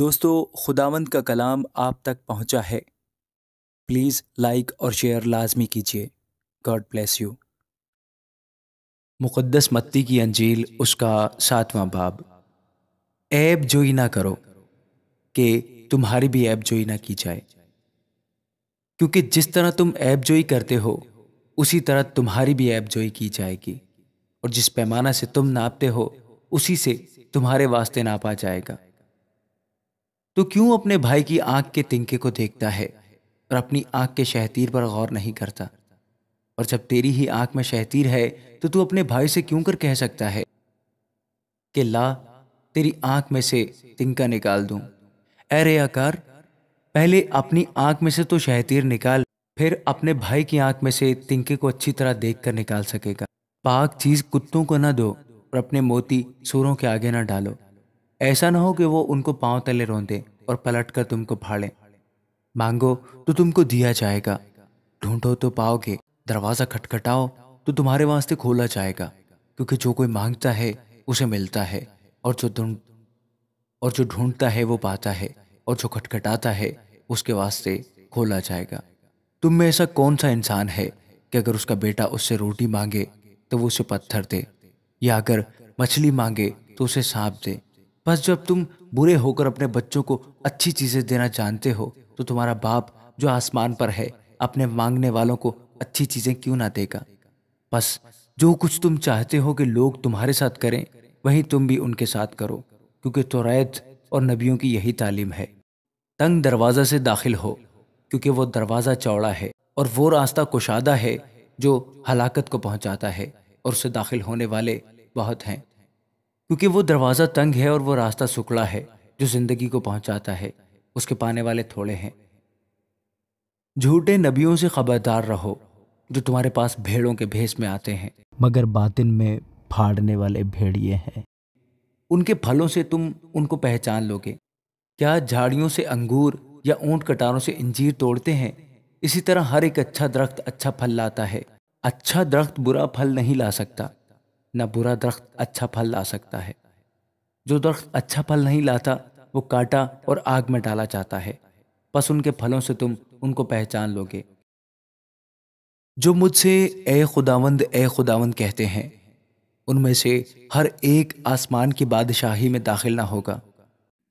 दोस्तों खुदावंद का कलाम आप तक पहुंचा है प्लीज़ लाइक और शेयर लाजमी कीजिए गॉड ब्लेस यू मुक़द्दस मत्ती की अंजील उसका सातवां बाब ऐब जोई ना करो कि तुम्हारी भी ऐब जोई ना की जाए क्योंकि जिस तरह तुम ऐब जोई करते हो उसी तरह तुम्हारी भी ऐब जोई की जाएगी और जिस पैमाना से तुम नापते हो उसी से तुम्हारे वास्ते नापा जाएगा तो क्यों अपने भाई की आंख के तिनके को देखता है और अपनी आंख के शहतीर पर गौर नहीं करता और जब तेरी ही आंख में शहतीर है तो तू अपने भाई से क्यों कर कह सकता है कि ला तेरी आंख में से तिनका निकाल दूं अरे आकार पहले अपनी आंख में से तो शहतीर निकाल फिर अपने भाई की आंख में से तिनके को अच्छी तरह देख कर निकाल सकेगा पाक चीज कुत्तों को ना दो और अपने मोती सूरों के आगे ना डालो ऐसा ना हो कि वो उनको पांव तले रोंदे और पलट कर तुमको फाड़े मांगो तो तुमको दिया जाएगा ढूंढो तो पाओगे दरवाज़ा खटखटाओ तो तुम्हारे वास्ते खोला जाएगा क्योंकि जो कोई मांगता है उसे मिलता है और जो ढूंढ और जो ढूंढता है वो पाता है और जो खटखटाता है उसके वास्ते खोला जाएगा तुम में ऐसा कौन सा इंसान है कि अगर उसका बेटा उससे रोटी मांगे तो वो उसे पत्थर दे या अगर मछली मांगे तो उसे सांप दे बस जब तुम बुरे होकर अपने बच्चों को अच्छी चीजें देना जानते हो तो तुम्हारा बाप जो आसमान पर है अपने मांगने वालों को अच्छी चीजें क्यों ना देगा बस जो कुछ तुम चाहते हो कि लोग तुम्हारे साथ करें वहीं तुम भी उनके साथ करो क्योंकि तोरैत और नबियों की यही तालीम है तंग दरवाज़ा से दाखिल हो क्योंकि वो दरवाज़ा चौड़ा है और वो रास्ता कुशादा है जो हलाकत को पहुंचाता है और उसे दाखिल होने वाले बहुत हैं क्योंकि वो दरवाज़ा तंग है और वो रास्ता सुखड़ा है जो जिंदगी को पहुंचाता है उसके पाने वाले थोड़े हैं झूठे नबियों से खबरदार रहो जो तुम्हारे पास भेड़ों के भेस में आते हैं मगर बातिन में फाड़ने वाले भेड़िए हैं उनके फलों से तुम उनको पहचान लोगे क्या झाड़ियों से अंगूर या ऊंट कटारों से इंजीर तोड़ते हैं इसी तरह हर एक अच्छा दरख्त अच्छा फल लाता है अच्छा दरख्त बुरा फल नहीं ला सकता न बुरा दरख्त अच्छा फल ला सकता है जो दरख्त अच्छा फल नहीं लाता वो काटा और आग में डाला जाता है बस उनके फलों से तुम उनको पहचान लोगे जो मुझसे ए खुदावंद ए खुदावंद कहते हैं उनमें से हर एक आसमान की बादशाही में दाखिल ना होगा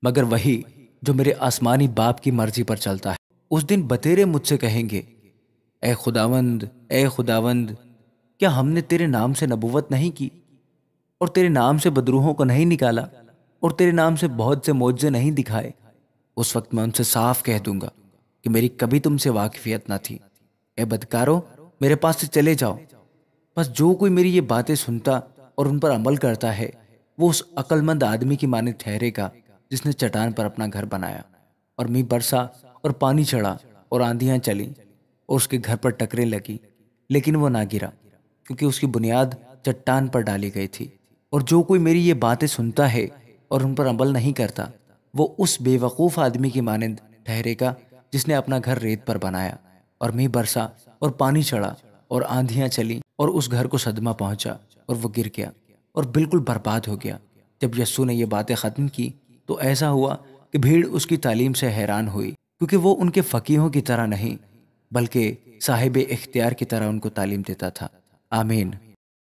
मगर वही जो मेरे आसमानी बाप की मर्जी पर चलता है उस दिन बतेरे मुझसे कहेंगे ए खुदावंद ए खुदावंद क्या हमने तेरे नाम से नबूवत नहीं की और तेरे नाम से बदरूहों को नहीं निकाला और तेरे नाम से बहुत से मोजे नहीं दिखाए उस वक्त मैं उनसे साफ कह दूंगा कि मेरी कभी तुमसे वाकफियत ना थी ए बदकारो मेरे पास से चले जाओ बस जो कोई मेरी ये बातें सुनता और उन पर अमल करता है वो उस अकलमंद आदमी की माने ठहरेगा जिसने चट्टान पर अपना घर बनाया और मी बरसा और पानी चढ़ा और आंधियां चली और उसके घर पर टकरे लगी लेकिन वो ना गिरा क्योंकि उसकी बुनियाद चट्टान पर डाली गई थी और जो कोई मेरी ये बातें सुनता है और उन पर अमल नहीं करता वो उस बेवकूफ़ आदमी की मानंद ठहरेगा जिसने अपना घर रेत पर बनाया और मीह बरसा और पानी चढ़ा और आंधियां चली और उस घर को सदमा पहुंचा और वो गिर गया और बिल्कुल बर्बाद हो गया जब यस्सू ने ये बातें ख़त्म की तो ऐसा हुआ कि भीड़ उसकी तालीम से हैरान हुई क्योंकि वो उनके फ़कीहों की तरह नहीं बल्कि साहिब इख्तियार की तरह उनको तालीम देता था Amin.